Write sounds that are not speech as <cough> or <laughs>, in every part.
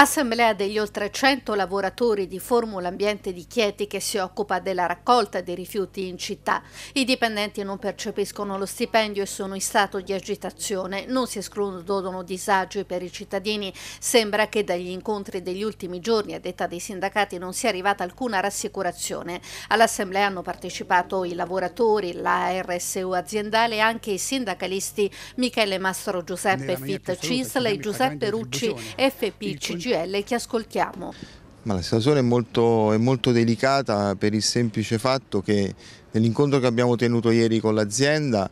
Assemblea degli oltre 100 lavoratori di Formula Ambiente di Chieti che si occupa della raccolta dei rifiuti in città. I dipendenti non percepiscono lo stipendio e sono in stato di agitazione. Non si escludono disagi per i cittadini. Sembra che dagli incontri degli ultimi giorni, a detta dei sindacati, non sia arrivata alcuna rassicurazione. All'Assemblea hanno partecipato i lavoratori, la RSU aziendale e anche i sindacalisti Michele Mastro Giuseppe Fit Cisle e Giuseppe Rucci FPCG CGL che ascoltiamo. Ma la situazione è molto, è molto delicata per il semplice fatto che nell'incontro che abbiamo tenuto ieri con l'azienda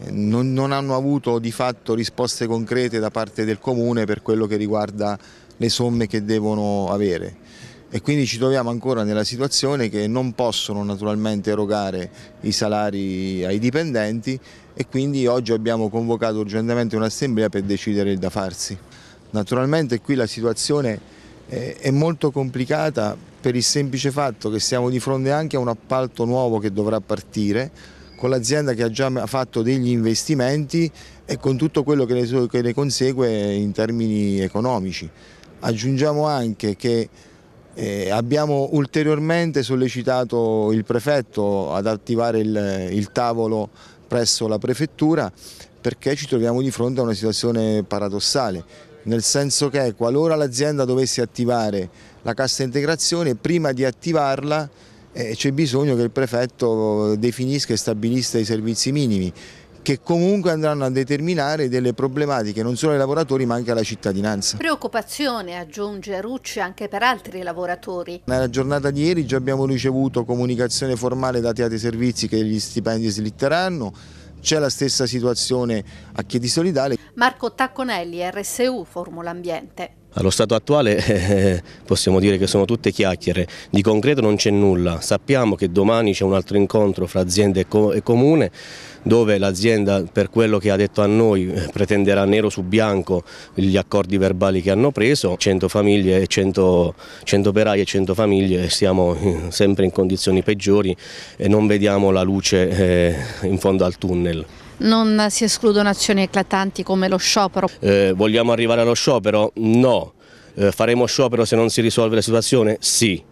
eh, non, non, hanno avuto di fatto risposte concrete da parte del comune per quello che riguarda le somme che devono avere e quindi ci troviamo ancora nella situazione che non possono naturalmente erogare i salari ai dipendenti e quindi oggi abbiamo convocato urgentemente un'assemblea per decidere il da farsi. Naturalmente qui la situazione eh, è molto complicata per il semplice fatto che siamo di fronte anche a un appalto nuovo che dovrà partire con l'azienda che ha già fatto degli investimenti e con tutto quello che ne, consegue in termini economici. Aggiungiamo anche che eh, abbiamo ulteriormente sollecitato il prefetto ad attivare il, il tavolo presso la prefettura perché ci troviamo di fronte a una situazione paradossale nel senso che qualora l'azienda dovesse attivare la cassa integrazione, prima di attivarla eh, c'è bisogno che il prefetto definisca e stabilisca i servizi minimi che comunque andranno a determinare delle problematiche non solo ai lavoratori ma anche alla cittadinanza. Preoccupazione, aggiunge Rucci, anche per altri lavoratori. Nella giornata di ieri già abbiamo ricevuto comunicazione formale da Teatri Servizi che gli stipendi slitteranno, c'è la stessa situazione a Chiedi Solidale. Marco Tacconelli, RSU Formula Ambiente. Allo stato attuale eh, <laughs> possiamo dire che sono tutte chiacchiere, di concreto non c'è nulla, sappiamo che domani c'è un altro incontro fra azienda e, co e comune dove l'azienda per quello che ha detto a noi eh, pretenderà nero su bianco gli accordi verbali che hanno preso, 100 famiglie, 100, 100 operai e 100 famiglie eh, siamo eh, sempre in condizioni peggiori e non vediamo la luce eh, in fondo al tunnel non si escludono azioni eclatanti come lo sciopero. Eh, vogliamo arrivare allo sciopero? No. Eh, faremo sciopero se non si risolve la situazione? Sì.